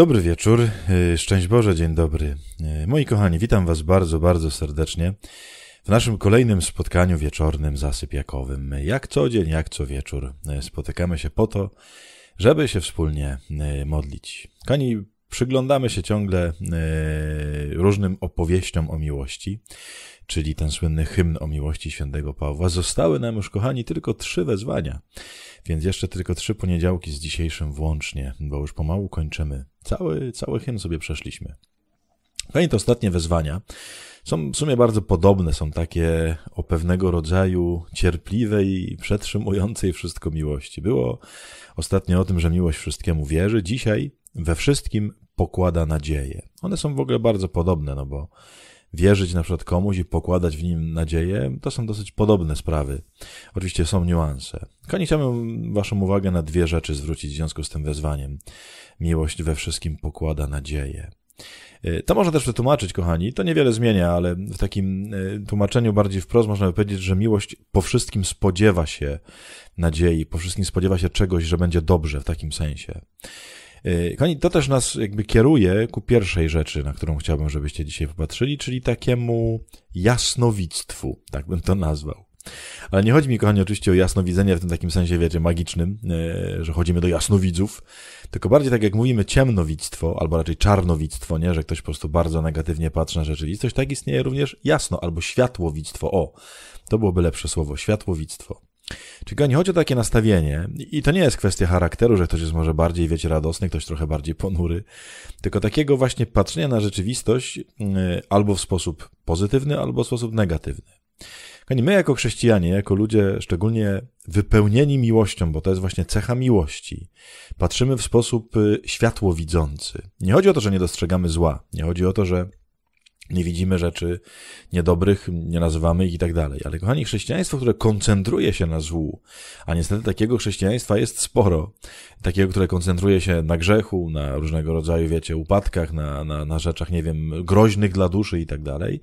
Dobry wieczór, e, szczęść Boże, dzień dobry. E, moi kochani, witam Was bardzo, bardzo serdecznie w naszym kolejnym spotkaniu wieczornym zasypiakowym. Jak co dzień, jak co wieczór e, spotykamy się po to, żeby się wspólnie modlić. Kochani, Przyglądamy się ciągle e, różnym opowieściom o miłości, czyli ten słynny hymn o miłości świętego Pawła. Zostały nam już, kochani, tylko trzy wezwania. Więc jeszcze tylko trzy poniedziałki z dzisiejszym włącznie, bo już pomału kończymy. Cały, cały hymn sobie przeszliśmy. Kochani, to ostatnie wezwania są w sumie bardzo podobne, są takie o pewnego rodzaju cierpliwej, przetrzymującej wszystko miłości. Było ostatnio o tym, że miłość wszystkiemu wierzy, dzisiaj we wszystkim pokłada nadzieję. One są w ogóle bardzo podobne, no bo wierzyć na przykład komuś i pokładać w nim nadzieję, to są dosyć podobne sprawy. Oczywiście są niuanse. Kochani, chciałbym Waszą uwagę na dwie rzeczy zwrócić w związku z tym wezwaniem. Miłość we wszystkim pokłada nadzieję. Y, to może też wytłumaczyć, kochani, to niewiele zmienia, ale w takim y, tłumaczeniu bardziej wprost można by powiedzieć, że miłość po wszystkim spodziewa się nadziei, po wszystkim spodziewa się czegoś, że będzie dobrze w takim sensie. Y, kochani, to też nas jakby kieruje ku pierwszej rzeczy, na którą chciałbym, żebyście dzisiaj popatrzyli, czyli takiemu jasnowictwu, tak bym to nazwał. Ale nie chodzi mi, kochani, oczywiście o jasnowidzenie w tym takim sensie, wiecie, magicznym, y, że chodzimy do jasnowidzów, tylko bardziej tak jak mówimy ciemnowictwo, albo raczej czarnowictwo, nie, że ktoś po prostu bardzo negatywnie patrzy na rzeczywistość, tak istnieje również jasno, albo światłowictwo, o, to byłoby lepsze słowo, światłowictwo. Czyli nie chodzi o takie nastawienie, i to nie jest kwestia charakteru, że ktoś jest może bardziej, wiecie, radosny, ktoś trochę bardziej ponury, tylko takiego właśnie patrzenia na rzeczywistość y, albo w sposób pozytywny, albo w sposób negatywny. Kochani, my jako chrześcijanie, jako ludzie szczególnie wypełnieni miłością, bo to jest właśnie cecha miłości, patrzymy w sposób y, światłowidzący. Nie chodzi o to, że nie dostrzegamy zła, nie chodzi o to, że nie widzimy rzeczy niedobrych, nie nazywamy ich i tak dalej. Ale kochani, chrześcijaństwo, które koncentruje się na złu, a niestety takiego chrześcijaństwa jest sporo, takiego, które koncentruje się na grzechu, na różnego rodzaju, wiecie, upadkach, na, na, na rzeczach, nie wiem, groźnych dla duszy i tak dalej,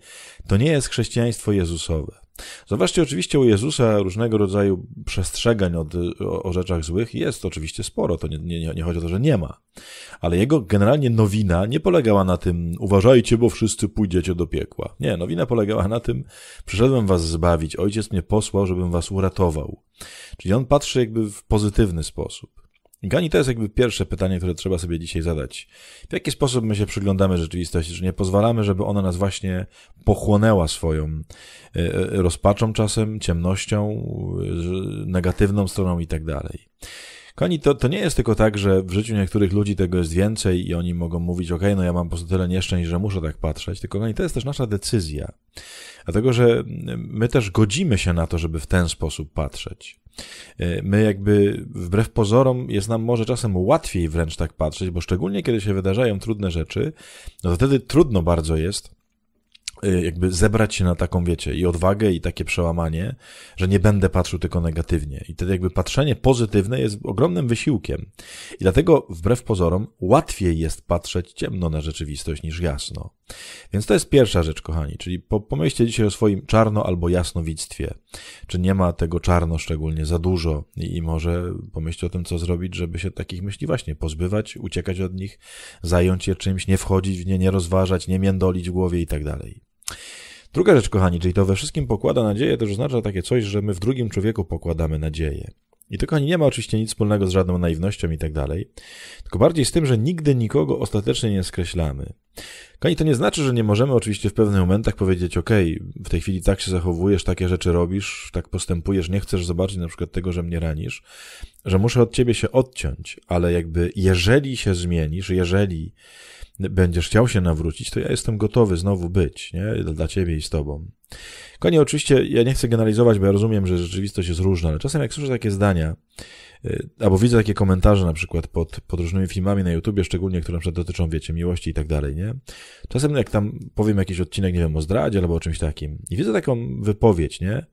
to nie jest chrześcijaństwo Jezusowe. Zauważcie, oczywiście u Jezusa różnego rodzaju przestrzegań od, o, o, rzeczach złych jest oczywiście sporo, to nie, nie, nie chodzi o to, że nie ma. Ale jego generalnie nowina nie polegała na tym, uważajcie, bo wszyscy pójdziecie do piekła. Nie, nowina polegała na tym, przyszedłem was zbawić, ojciec mnie posłał, żebym was uratował. Czyli on patrzy jakby w pozytywny sposób. Gani, to jest jakby pierwsze pytanie, które trzeba sobie dzisiaj zadać. W jaki sposób my się przyglądamy rzeczywistości? Czy nie pozwalamy, żeby ona nas właśnie pochłonęła swoją e, e, rozpaczą czasem, ciemnością, e, negatywną stroną i tak dalej? Koni, to, to nie jest tylko tak, że w życiu niektórych ludzi tego jest więcej i oni mogą mówić, okej, okay, no ja mam po prostu tyle nieszczęść, że muszę tak patrzeć, tylko koni, to jest też nasza decyzja. Dlatego, że mm, my też godzimy się na to, żeby w ten sposób patrzeć. E, my jakby wbrew pozorom jest nam może czasem łatwiej wręcz tak patrzeć, bo szczególnie kiedy się wydarzają trudne rzeczy, no to wtedy trudno bardzo jest Y, jakby zebrać się na taką, wiecie, i odwagę, i takie przełamanie, że nie będę patrzył tylko negatywnie. I wtedy jakby patrzenie pozytywne jest ogromnym wysiłkiem. I dlatego, wbrew pozorom, łatwiej jest patrzeć ciemno na rzeczywistość niż jasno. Więc to jest pierwsza rzecz, kochani, czyli pomyślcie dzisiaj o swoim czarno albo jasnowictwie. Czy nie ma tego czarno szczególnie za dużo i, może pomyślcie o tym, co zrobić, żeby się takich myśli właśnie pozbywać, uciekać od nich, zająć je czymś, nie wchodzić w nie, nie rozważać, nie międolić w głowie i tak dalej. Druga rzecz, kochani, czyli to we wszystkim pokłada nadzieję, też oznacza takie coś, że my w drugim człowieku pokładamy nadzieję. I to, kochani, nie ma oczywiście nic wspólnego z żadną naiwnością i tak dalej, tylko bardziej z tym, że nigdy nikogo ostatecznie nie skreślamy. Kochani, to nie znaczy, że nie możemy oczywiście w pewnych momentach powiedzieć, ok, w tej chwili tak się zachowujesz, takie rzeczy robisz, tak postępujesz, nie chcesz zobaczyć na przykład tego, że mnie ranisz, że muszę od ciebie się odciąć, ale jakby jeżeli się zmienisz, jeżeli będziesz chciał się nawrócić, to ja jestem gotowy znowu być nie? dla ciebie i z tobą. Konie, oczywiście ja nie chcę generalizować, bo ja rozumiem, że rzeczywistość jest różna, ale czasem jak słyszę takie zdania, y, albo widzę takie komentarze na przykład pod, pod różnymi filmami na YouTubie, szczególnie, które na przykład dotyczą, wiecie, miłości i tak dalej, nie? Czasem jak tam powiem jakiś odcinek, nie wiem, o zdradzie albo o czymś takim i widzę taką wypowiedź, nie?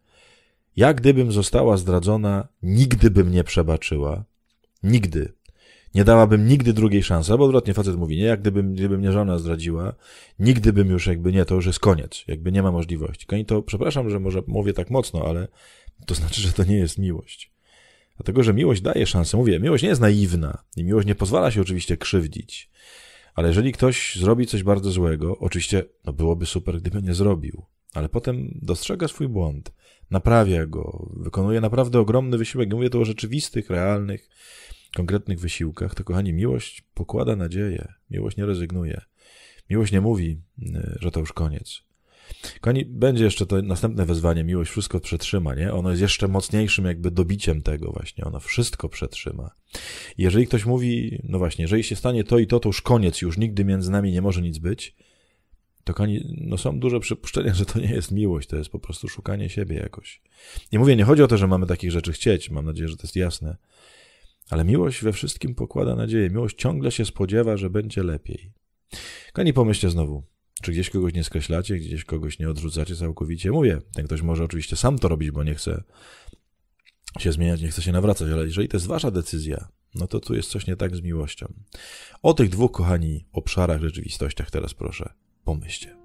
Ja gdybym została zdradzona, nigdy bym nie przebaczyła. Nigdy nie dałabym nigdy drugiej szansy. Albo odwrotnie facet mówi, nie, jak gdybym, gdyby mnie żona zdradziła, nigdy bym już jakby nie, to już jest koniec, jakby nie ma możliwości. Koń to, przepraszam, że może mówię tak mocno, ale to znaczy, że to nie jest miłość. Dlatego, że miłość daje szansę. Mówię, miłość nie jest naiwna i miłość nie pozwala się oczywiście krzywdzić. Ale jeżeli ktoś zrobi coś bardzo złego, oczywiście no byłoby super, gdyby nie zrobił. Ale potem dostrzega swój błąd, naprawia go, wykonuje naprawdę ogromny wysiłek. Mówię tu o rzeczywistych, realnych konkretnych wysiłkach, to kochani, miłość pokłada nadzieję, miłość nie rezygnuje. Miłość nie mówi, y, że to już koniec. Kochani, będzie jeszcze to następne wezwanie, miłość wszystko przetrzyma, nie? Ono jest jeszcze mocniejszym jakby dobiciem tego właśnie, ono wszystko przetrzyma. I jeżeli ktoś mówi, no właśnie, jeżeli się stanie to i to, to już koniec, już nigdy między nami nie może nic być, to kochani, no są duże przypuszczenia, że to nie jest miłość, to jest po prostu szukanie siebie jakoś. Nie mówię, nie chodzi o to, że mamy takich rzeczy chcieć, mam nadzieję, że to jest jasne, ale miłość we wszystkim pokłada nadzieję. Miłość ciągle się spodziewa, że będzie lepiej. Kani, pomyślcie znowu, czy gdzieś kogoś nie skreślacie, gdzieś kogoś nie odrzucacie całkowicie. Mówię, ten ktoś może oczywiście sam to robić, bo nie chce się zmieniać, nie chce się nawracać, ale jeżeli to jest wasza decyzja, no to tu jest coś nie tak z miłością. O tych dwóch, kochani, obszarach, rzeczywistościach teraz proszę, pomyślcie.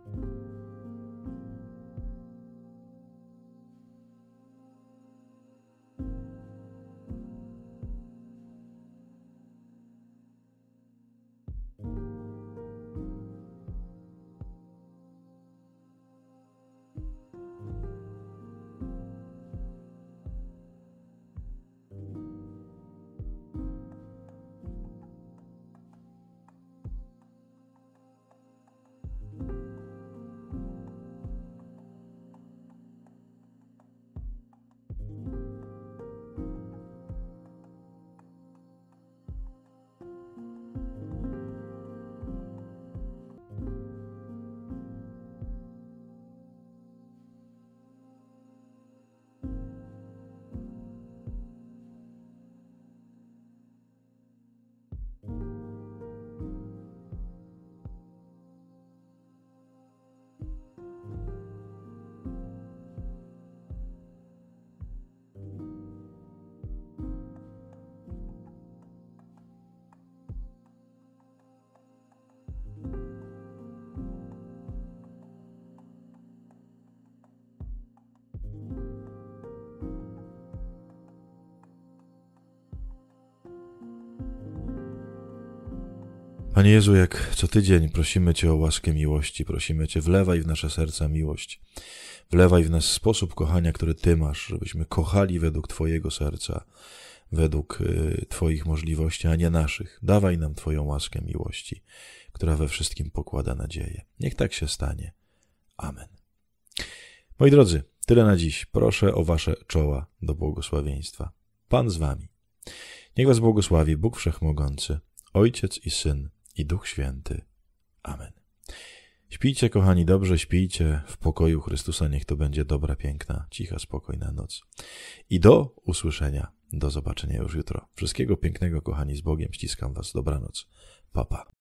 Panie Jezu, jak co tydzień prosimy Cię o łaskę miłości, prosimy Cię, wlewaj w nasze serca miłość. Wlewaj w nas sposób kochania, który Ty masz, żebyśmy kochali według Twojego serca, według y, Twoich możliwości, a nie naszych. Dawaj nam Twoją łaskę miłości, która we wszystkim pokłada nadzieję. Niech tak się stanie. Amen. Moi drodzy, tyle na dziś. Proszę o Wasze czoła do błogosławieństwa. Pan z Wami. Niech Was błogosławi Bóg Wszechmogący, Ojciec i Syn i Duch Święty. Amen. Śpijcie, kochani, dobrze, śpijcie w pokoju Chrystusa. Niech to będzie dobra, piękna, cicha, spokojna noc. I do usłyszenia, do zobaczenia już jutro. Wszystkiego pięknego, kochani, z Bogiem. Ściskam Was. Dobranoc. Papa. Pa.